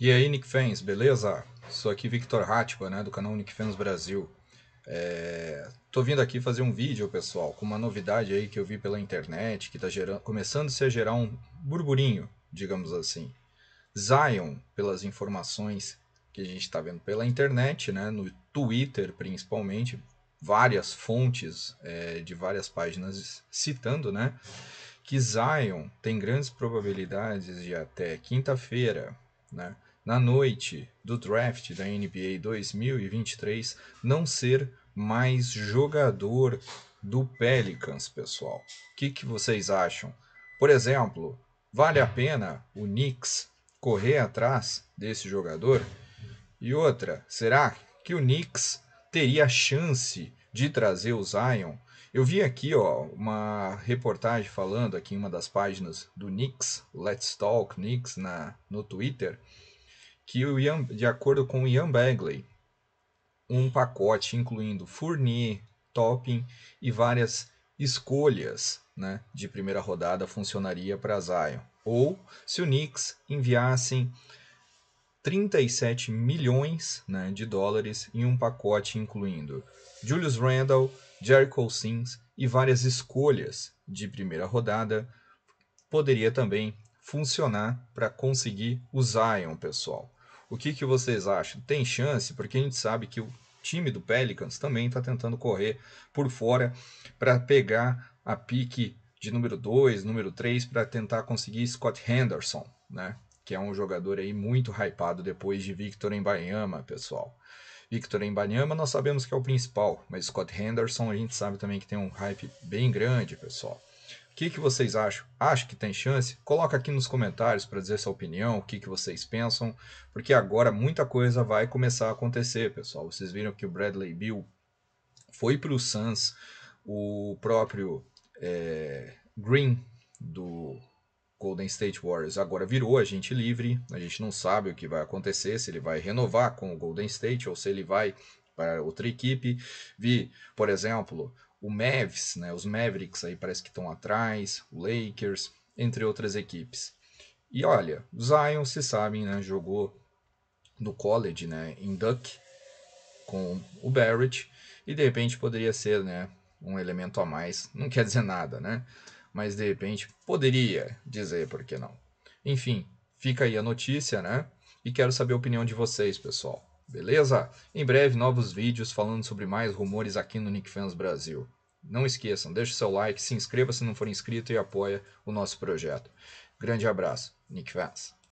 E aí, Nick Fans, beleza? Sou aqui Victor Hatchba, né, do canal Nick Fans Brasil. É... Tô vindo aqui fazer um vídeo, pessoal, com uma novidade aí que eu vi pela internet, que tá gerando... começando-se a gerar um burburinho, digamos assim. Zion, pelas informações que a gente está vendo pela internet, né, no Twitter principalmente, várias fontes é, de várias páginas citando, né, que Zion tem grandes probabilidades de até quinta-feira, né, na noite do draft da NBA 2023 não ser mais jogador do Pelicans, pessoal. O que, que vocês acham? Por exemplo, vale a pena o Knicks correr atrás desse jogador? E outra, será que o Knicks teria chance de trazer o Zion. Eu vi aqui ó, uma reportagem falando aqui em uma das páginas do Knicks, Let's Talk Knicks, na, no Twitter, que o Ian, de acordo com o Ian Bagley, um pacote incluindo Fournier, Topping e várias escolhas né, de primeira rodada funcionaria para Zion. Ou se o Knicks enviassem 37 milhões né, de dólares em um pacote, incluindo Julius Randle, Jericho Sims e várias escolhas de primeira rodada. Poderia também funcionar para conseguir o Zion, pessoal. O que, que vocês acham? Tem chance? Porque a gente sabe que o time do Pelicans também está tentando correr por fora para pegar a pique de número 2, número 3, para tentar conseguir Scott Henderson, né? que é um jogador aí muito hypado depois de Victor Embanyama, pessoal. Victor Embanyama nós sabemos que é o principal, mas Scott Henderson a gente sabe também que tem um hype bem grande, pessoal. O que, que vocês acham? Acho que tem chance? Coloca aqui nos comentários para dizer sua opinião, o que, que vocês pensam, porque agora muita coisa vai começar a acontecer, pessoal. Vocês viram que o Bradley Bill foi para o Suns, o próprio é, Green do Golden State Warriors agora virou agente livre. A gente não sabe o que vai acontecer, se ele vai renovar com o Golden State ou se ele vai para outra equipe. Vi, por exemplo, o Mavs, né, os Mavericks aí parece que estão atrás, o Lakers, entre outras equipes. E olha, Zion, se sabem, né, jogou no college, né, em Duck com o Barrett e de repente poderia ser, né, um elemento a mais. Não quer dizer nada, né? mas de repente poderia dizer por que não. Enfim, fica aí a notícia, né? E quero saber a opinião de vocês, pessoal. Beleza? Em breve, novos vídeos falando sobre mais rumores aqui no Nick Fans Brasil. Não esqueçam, deixe seu like, se inscreva se não for inscrito e apoia o nosso projeto. Grande abraço, Nick